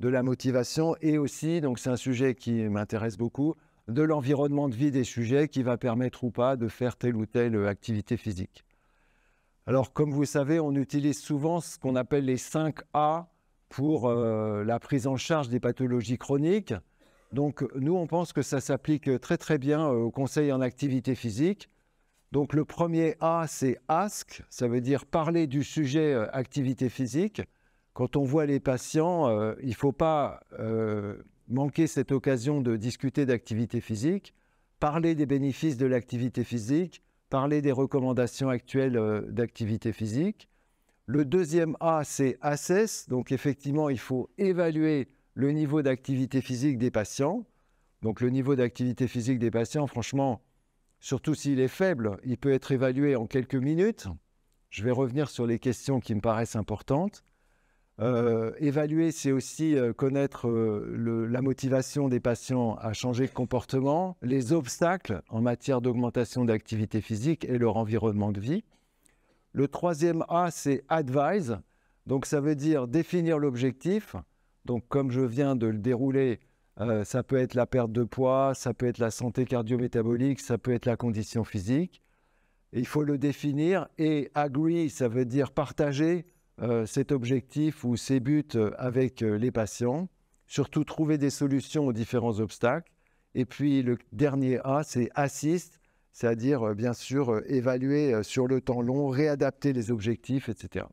de la motivation et aussi, donc c'est un sujet qui m'intéresse beaucoup, de l'environnement de vie des sujets qui va permettre ou pas de faire telle ou telle euh, activité physique. Alors, comme vous savez, on utilise souvent ce qu'on appelle les 5 A pour euh, la prise en charge des pathologies chroniques. Donc, nous, on pense que ça s'applique très, très bien euh, au conseil en activité physique. Donc, le premier A, c'est ask, ça veut dire parler du sujet activité physique. Quand on voit les patients, il ne faut pas manquer cette occasion de discuter d'activité physique, parler des bénéfices de l'activité physique, parler des recommandations actuelles euh, d'activité physique. Le deuxième A, c'est ACES. Donc effectivement, il faut évaluer le niveau d'activité physique des patients. Donc le niveau d'activité physique des patients, franchement, surtout s'il est faible, il peut être évalué en quelques minutes. Je vais revenir sur les questions qui me paraissent importantes. Euh, évaluer, c'est aussi euh, connaître euh, la motivation des patients à changer de comportement, les obstacles en matière d'augmentation d'activité physique et leur environnement de vie. Le troisième A, c'est advise. Donc ça veut dire définir l'objectif. Donc comme je viens de le dérouler, ça peut être la perte de poids, ça peut être la santé cardiométabolique, ça peut être la condition physique. il faut le définir. Et agree, ça veut dire partager, euh, cet objectif ou ces buts euh, avec euh, les patients. Surtout, trouver des solutions aux différents obstacles. Et puis, le dernier A, c'est assiste, c'est-à-dire, bien sûr, évaluer sur le temps long, réadapter les objectifs, etc.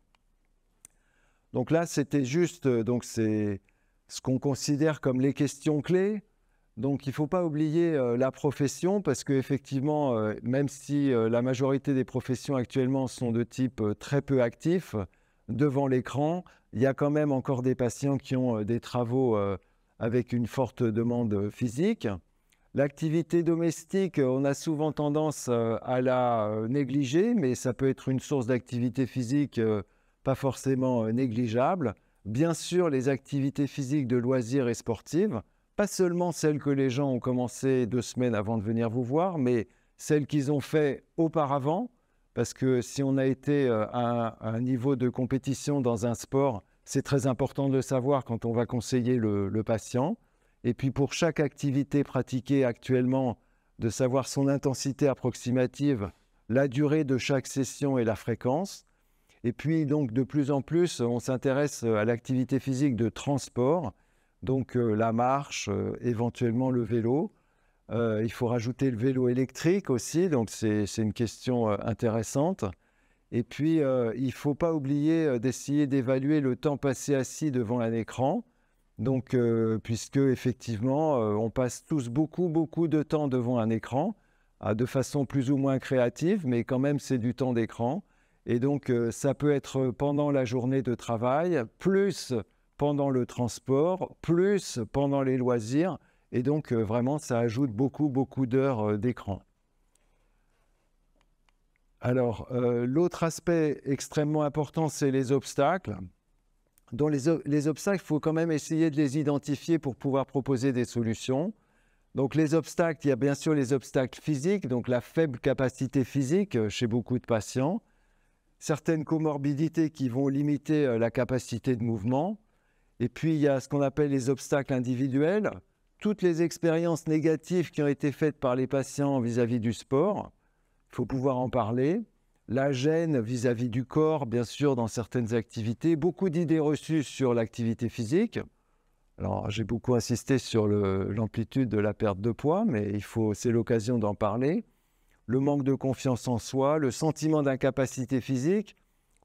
Donc là, c'était juste donc c'est ce qu'on considère comme les questions clés. Donc il ne faut pas oublier la profession parce qu'effectivement, même si la majorité des professions actuellement sont de type très peu actif, devant l'écran. Il y a quand même encore des patients qui ont euh, des travaux euh, avec une forte demande euh, physique. L'activité domestique, on a souvent tendance à la négliger, mais ça peut être une source d'activité physique pas forcément négligeable. Bien sûr, les activités physiques de loisirs et sportives, pas seulement celles que les gens ont commencé deux semaines avant de venir vous voir, mais celles qu'ils ont fait auparavant, parce que si on a été euh, à un niveau de compétition dans un sport, c'est très important de le savoir quand on va conseiller le, le, patient. Et puis pour chaque activité pratiquée actuellement, de savoir son intensité approximative, la durée de chaque session et la fréquence. Et puis donc de plus en plus, on s'intéresse euh, à l'activité physique de transport, donc euh, la marche, éventuellement le vélo. Euh, il faut rajouter le vélo électrique aussi, donc c'est une question euh, intéressante. Et puis, euh, il ne faut pas oublier d'essayer d'évaluer le temps passé assis devant un écran. Donc, puisque effectivement, on passe tous beaucoup, beaucoup de temps devant un écran, de façon plus ou moins créative, mais quand même, c'est du temps d'écran. Et donc, ça peut être pendant la journée de travail, plus pendant le transport, plus pendant les loisirs. Et donc, euh, vraiment, ça ajoute beaucoup, beaucoup d'heures euh, d'écran. Alors, euh, l'autre aspect extrêmement important, c'est les obstacles. Donc les obstacles, il faut quand même essayer de les identifier pour pouvoir proposer des solutions. Donc, les obstacles, il y a bien sûr les obstacles physiques, donc la faible capacité physique chez beaucoup de patients, certaines comorbidités qui vont limiter la capacité de mouvement, et puis il y a ce qu'on appelle les obstacles individuels, toutes les expériences négatives qui ont été faites par les patients vis-à-vis du sport. Il faut pouvoir en parler. La gêne vis-à-vis du corps, bien sûr, dans certaines activités. Beaucoup d'idées reçues sur l'activité physique. Alors, j'ai beaucoup insisté sur l'amplitude de la perte de poids, mais il faut, c'est l'occasion d'en parler. Le manque de confiance en soi, le sentiment d'incapacité physique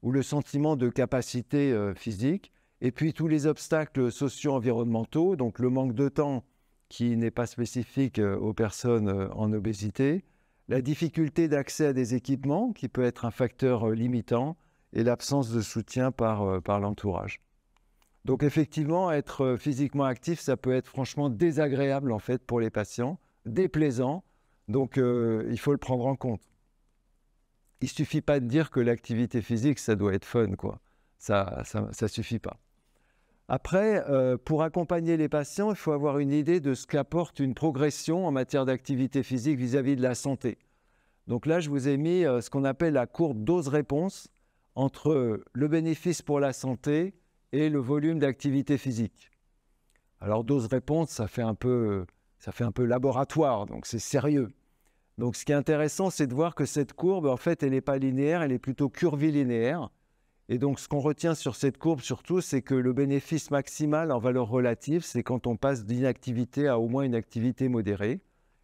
ou le sentiment de capacité euh, physique, et puis tous les obstacles socio-environnementaux, donc le manque de temps qui n'est pas spécifique euh, aux personnes euh, en obésité, la difficulté d'accès à des équipements, qui peut être un facteur euh, limitant, et l'absence de soutien par, par l'entourage. Donc effectivement, être physiquement actif, ça peut être franchement désagréable en fait pour les patients, déplaisant. Donc il faut le prendre en compte. Il suffit pas de dire que l'activité physique, ça doit être fun, quoi. Ça, ne ça suffit pas. Après, euh, pour accompagner les patients, il faut avoir une idée de ce qu'apporte une progression en matière d'activité physique vis-à-vis de la santé. Donc là, je vous ai mis euh, ce qu'on appelle la courbe dose-réponse entre euh, le bénéfice pour la santé et le volume d'activité physique. Alors dose-réponse, ça fait un peu, ça fait un peu laboratoire, donc c'est sérieux. Donc ce qui est intéressant, c'est de voir que cette courbe, en fait, elle n'est pas linéaire, elle est plutôt curvilinéaire. Et donc, ce qu'on retient sur cette courbe surtout, c'est que le bénéfice maximal en valeur relative, c'est quand on passe d'inactivité à au moins une activité modérée.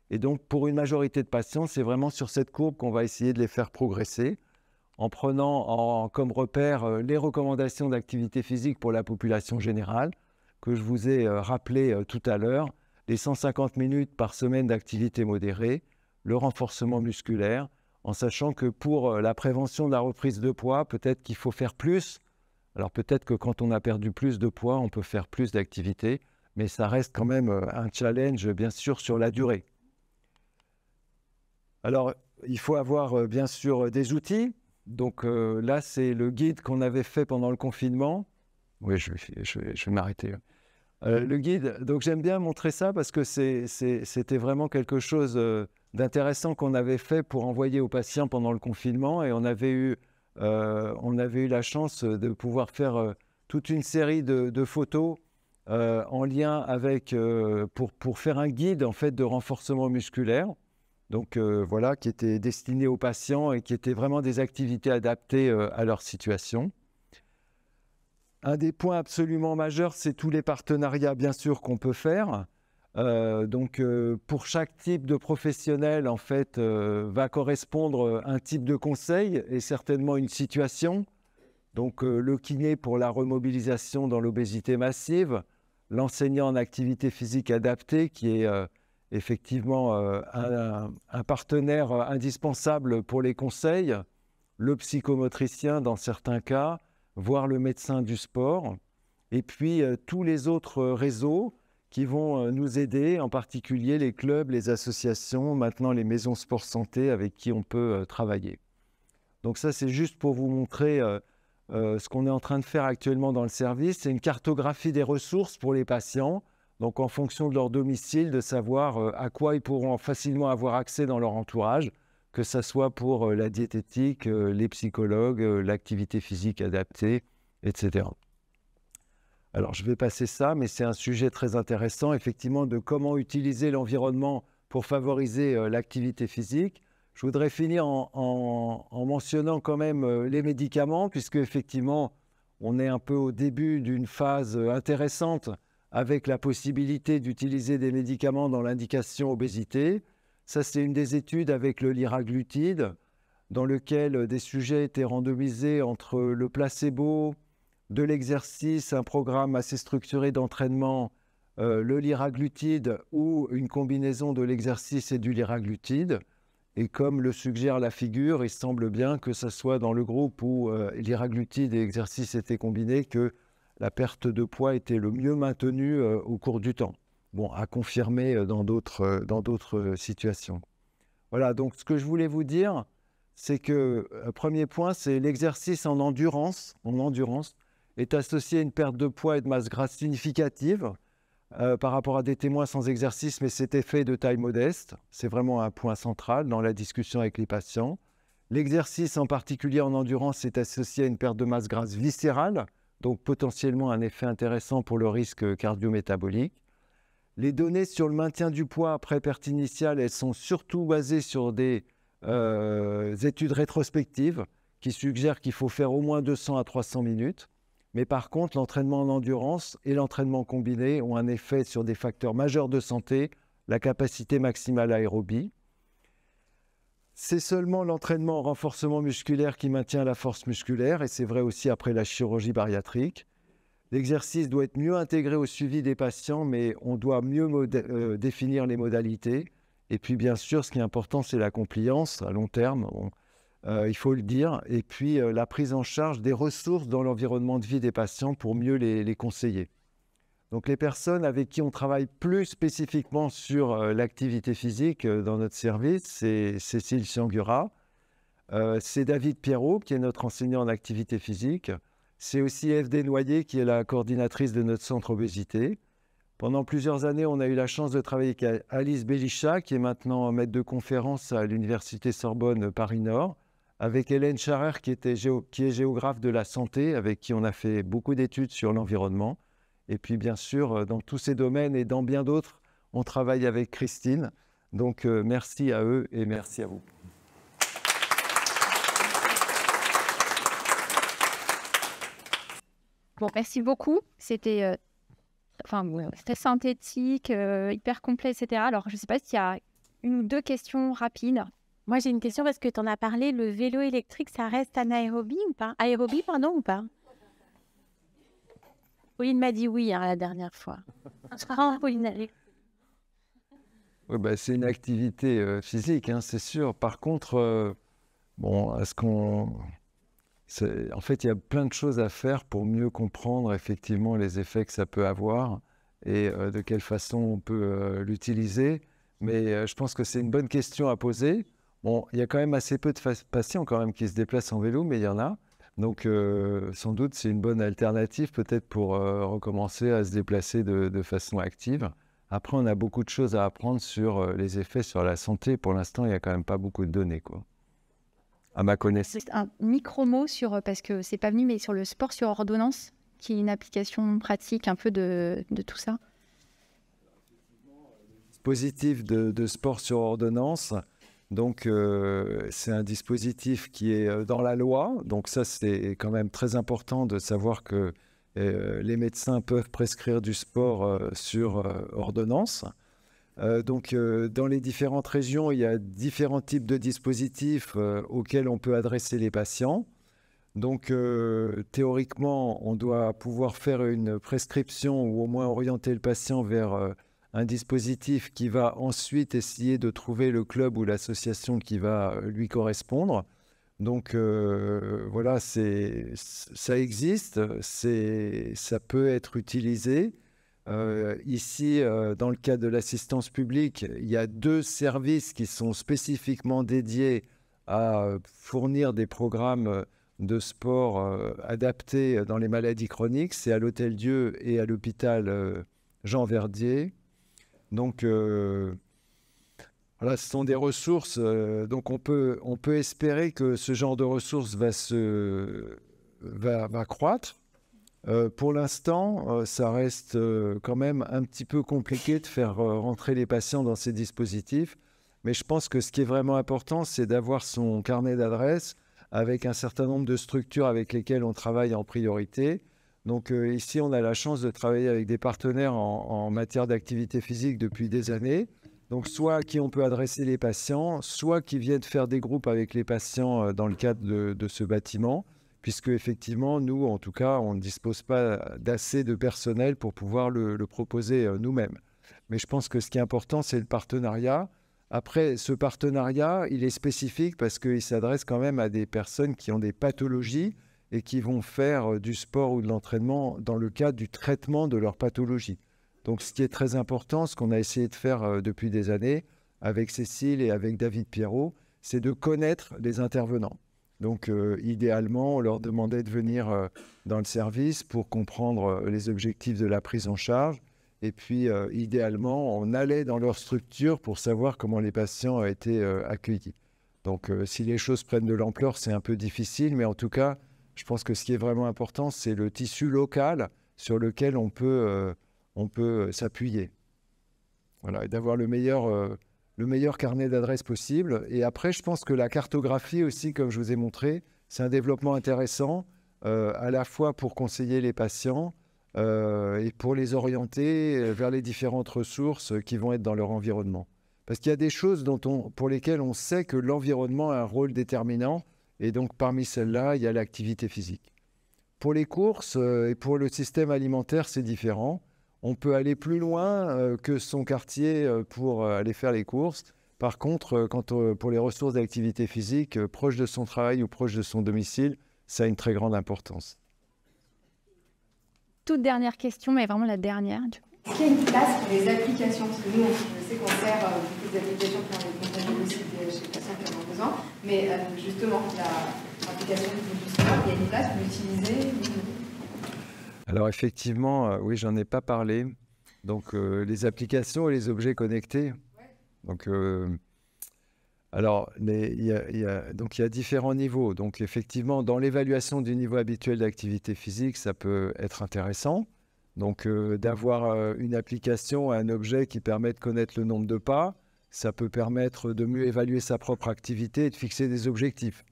Et donc, pour une majorité de patients, c'est vraiment sur cette courbe qu'on va essayer de les faire progresser en prenant en, comme repère euh, les recommandations d'activité physique pour la population générale que je vous ai euh, rappelé euh, tout à l'heure, les 150 minutes par semaine d'activité modérée, le renforcement musculaire, en sachant que pour euh, la prévention de la reprise de poids, peut-être qu'il faut faire plus. Alors peut-être que quand on a perdu plus de poids, on peut faire plus d'activités, mais ça reste quand même euh, un challenge, bien sûr, sur la durée. Alors, il faut avoir, euh, bien sûr, des outils. Donc là, c'est le guide qu'on avait fait pendant le confinement. Oui, je vais, je je vais m'arrêter. Euh, le guide, donc j'aime bien montrer ça parce que c'était vraiment quelque chose euh, d'intéressant qu'on avait fait pour envoyer aux patients pendant le confinement et on avait eu, euh, la chance de pouvoir faire toute une série de, photos en lien avec, pour, pour, faire un guide en fait de renforcement musculaire. Donc voilà, qui était destiné aux patients et qui était vraiment des activités adaptées à leur situation. Un des points absolument majeurs, c'est tous les partenariats, bien sûr, qu'on peut faire. Euh, donc, euh, pour chaque type de professionnel, en fait, euh, va correspondre un type de conseil et certainement une situation. Donc, le kiné pour la remobilisation dans l'obésité massive, l'enseignant en activité physique adaptée, qui est effectivement un, partenaire indispensable pour les conseils, le psychomotricien dans certains cas, voir le médecin du sport, et puis euh, tous les autres réseaux qui vont euh, nous aider, en particulier les clubs, les associations, maintenant les maisons sport santé avec qui on peut euh, travailler. Donc ça, c'est juste pour vous montrer ce qu'on est en train de faire actuellement dans le service. C'est une cartographie des ressources pour les patients, donc en fonction de leur domicile, de savoir à quoi ils pourront facilement avoir accès dans leur entourage que ce soit pour euh, la diététique, euh, les psychologues, euh, l'activité physique adaptée, etc. Alors, je vais passer ça, mais c'est un sujet très intéressant, effectivement, de comment utiliser l'environnement pour favoriser l'activité physique. Je voudrais finir en, mentionnant quand même les médicaments, puisque effectivement, on est un peu au début d'une phase intéressante avec la possibilité d'utiliser des médicaments dans l'indication obésité. Ça, c'est une des études avec le liraglutide, dans lequel euh, des sujets étaient randomisés entre le placebo, de l'exercice, un programme assez structuré d'entraînement, euh, le liraglutide ou une combinaison de l'exercice et du liraglutide. Et comme le suggère la figure, il semble bien que ce soit dans le groupe où l'yraglutide euh, l'iraglutide et exercice étaient combinés que la perte de poids était le mieux maintenue au cours du temps à confirmer euh, dans d'autres, euh, euh, situations. Voilà, donc ce que je voulais vous dire, c'est que, premier point, c'est l'exercice en endurance, en endurance, est associé à une perte de poids et de masse grasse significative par rapport à des témoins sans exercice, mais cet effet de taille modeste, c'est vraiment un point central dans la discussion avec les patients. L'exercice, en particulier en endurance, est associé à une perte de masse grasse viscérale, donc potentiellement un effet intéressant pour le risque cardiométabolique. Les données sur le maintien du poids après perte initiale, elles sont surtout basées sur des euh, études rétrospectives qui suggèrent qu'il faut faire au moins 200 à 300 minutes. Mais par contre, l'entraînement en endurance et l'entraînement combiné ont un effet sur des facteurs majeurs de santé, la capacité maximale aérobie. C'est seulement l'entraînement en renforcement musculaire qui maintient la force musculaire, et c'est vrai aussi après la chirurgie bariatrique. L'exercice doit être mieux intégré au suivi des patients, mais on doit mieux euh, définir les modalités. Et puis, bien sûr, ce qui est important, c'est la compliance à long terme, euh, il faut le dire. Et puis, euh, la prise en charge des ressources dans l'environnement de vie des patients pour mieux les, conseiller. Donc, les personnes avec qui on travaille plus spécifiquement sur l'activité physique dans notre service, c'est Cécile Siangura, c'est David Pierrot, qui est notre enseignant en activité physique. C'est aussi FD Noyer qui est la coordinatrice de notre centre obésité. Pendant plusieurs années, on a eu la chance de travailler avec Alice Belisha, qui est maintenant maître de conférence à l'Université Sorbonne Paris-Nord, avec Hélène Charer, qui, est géographe de la santé, avec qui on a fait beaucoup d'études sur l'environnement. Et puis, bien sûr, dans tous ces domaines et dans bien d'autres, on travaille avec Christine. Donc, euh, merci à eux et merci à vous. Bon, merci beaucoup. C'était très euh, synthétique, euh, hyper complet, etc. Alors, je ne sais pas s'il y a une ou deux questions rapides. Moi, j'ai une question parce que tu en as parlé. Le vélo électrique, ça reste anaérobie ou pas Aérobie, pardon, ou pas Pauline m'a dit oui hein, la dernière fois. Je ah, Pauline. Oui, bah, c'est une activité euh, physique, hein, c'est sûr. Par contre, bon, est-ce qu'on en fait, il y a plein de choses à faire pour mieux comprendre effectivement les effets que ça peut avoir et euh, de quelle façon on peut euh, l'utiliser. Mais euh, je pense que c'est une bonne question à poser. Bon, il y a quand même assez peu de patients quand même qui se déplacent en vélo, mais il y en a. Donc, sans doute, c'est une bonne alternative peut-être pour recommencer à se déplacer de, façon active. Après, on a beaucoup de choses à apprendre sur les effets sur la santé. Pour l'instant, il n'y a quand même pas beaucoup de données, quoi à ma connaissance. Un micro-mot sur, euh, parce que c'est pas venu, mais sur le sport sur ordonnance, qui est une application pratique un peu de, tout ça. Le de, de sport sur ordonnance. Donc, euh, c'est un dispositif qui est euh, dans la loi. Donc, ça, c'est quand même très important de savoir que les médecins peuvent prescrire du sport sur ordonnance. Euh, donc, euh, dans les différentes régions, il y a différents types de dispositifs euh, auxquels on peut adresser les patients. Donc, théoriquement, on doit pouvoir faire une prescription ou au moins orienter le patient vers un dispositif qui va ensuite essayer de trouver le club ou l'association qui va lui correspondre. Donc voilà, ça existe, ça peut être utilisé. Euh, ici, euh, dans le cadre de l'assistance publique, il y a deux services qui sont spécifiquement dédiés à euh, fournir des programmes de sport adaptés dans les maladies chroniques. C'est à l'Hôtel Dieu et à l'hôpital Jean Verdier. Donc, voilà, ce sont des ressources. donc, on peut, on peut espérer que ce genre de ressources va, se, va, va croître. Euh, pour l'instant, euh, ça reste euh, quand même un petit peu compliqué de faire rentrer les patients dans ces dispositifs, mais je pense que ce qui est vraiment important, c'est d'avoir son carnet d'adresses avec un certain nombre de structures avec lesquelles on travaille en priorité. Donc ici, on a la chance de travailler avec des partenaires en, matière d'activité physique depuis des années. Donc soit à qui on peut adresser les patients, soit qui viennent faire des groupes avec les patients dans le cadre de ce bâtiment puisque effectivement, nous, en tout cas, on ne dispose pas d'assez de personnel pour pouvoir le, proposer euh, nous-mêmes. Mais je pense que ce qui est important, c'est le partenariat. Après, ce partenariat, il est spécifique parce qu'il s'adresse quand même à des personnes qui ont des pathologies et qui vont faire euh, du sport ou de l'entraînement dans le cadre du traitement de leur pathologie. Donc, ce qui est très important, ce qu'on a essayé de faire euh, depuis des années avec Cécile et avec David Pierrot, c'est de connaître les intervenants. Donc, euh, idéalement, on leur demandait de venir euh, dans le service pour comprendre euh, les objectifs de la prise en charge. Et puis, idéalement, on allait dans leur structure pour savoir comment les patients étaient accueillis. Donc, si les choses prennent de l'ampleur, c'est un peu difficile, mais en tout cas, je pense que ce qui est vraiment important, c'est le tissu local sur lequel on peut, on peut s'appuyer. Voilà, et d'avoir le meilleur le meilleur carnet d'adresses possible. Et après, je pense que la cartographie aussi, comme je vous ai montré, c'est un développement intéressant, euh, à la fois pour conseiller les patients euh, et pour les orienter euh, vers les différentes ressources qui vont être dans leur environnement. Parce qu'il y a des choses pour lesquelles on sait que l'environnement a un rôle déterminant, et donc parmi celles-là, il y a l'activité physique. Pour les courses et pour le système alimentaire, c'est différent on peut aller plus loin euh, que son quartier euh, pour euh, aller faire les courses. Par contre, pour les ressources d'activité physique, proche de son travail ou proche de son domicile, ça a une très grande importance. Toute dernière question, mais vraiment la dernière. Est-ce qu'il y a une place pour les applications Parce que nous, je sait qu'on sert beaucoup des applications qui ont aussi chez les patients qui en ont besoin. Mais justement, l'application du il y a une place pour l'utiliser alors effectivement, euh, oui, j'en ai pas parlé. Donc euh, les applications et les objets connectés. Donc euh, alors donc il y a différents niveaux. Donc effectivement, dans l'évaluation du niveau habituel d'activité physique, ça peut être intéressant. Donc d'avoir une application, un objet qui permet de connaître le nombre de pas, ça peut permettre de mieux évaluer sa propre activité et de fixer des objectifs.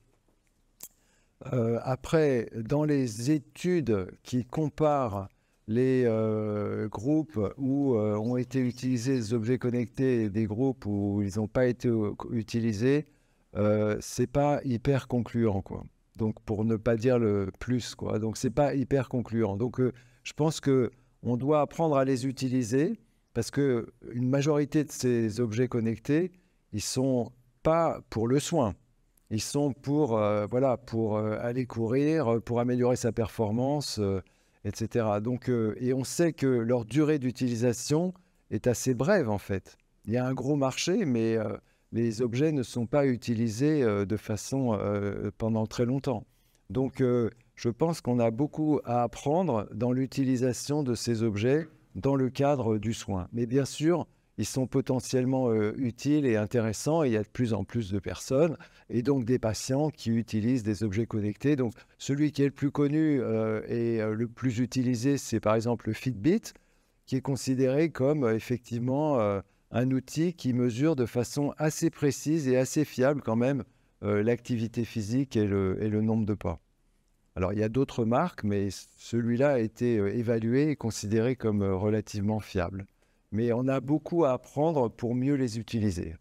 Euh, après, dans les études qui comparent les euh, groupes où euh, ont été utilisés les objets connectés et des groupes où ils n'ont pas été utilisés, c'est pas hyper concluant, quoi. Donc, pour ne pas dire le plus, quoi. Donc, c'est pas hyper concluant. Donc, je pense que on doit apprendre à les utiliser parce que une majorité de ces objets connectés, ils sont pas pour le soin ils sont pour, euh, voilà, pour euh, aller courir, pour améliorer sa performance, euh, etc. Donc, et on sait que leur durée d'utilisation est assez brève, en fait. Il y a un gros marché, mais les objets ne sont pas utilisés de façon pendant très longtemps. Donc, je pense qu'on a beaucoup à apprendre dans l'utilisation de ces objets dans le cadre du soin. Mais bien sûr, ils sont potentiellement euh, utiles et intéressants. il y a de plus en plus de personnes et donc des patients qui utilisent des objets connectés. Donc celui qui est le plus connu euh, et euh, le plus utilisé, c'est par exemple le Fitbit, qui est considéré comme effectivement un outil qui mesure de façon assez précise et assez fiable quand même l'activité physique et le, et le nombre de pas. Alors il y a d'autres marques, mais celui-là a été évalué et considéré comme relativement fiable mais on a beaucoup à apprendre pour mieux les utiliser.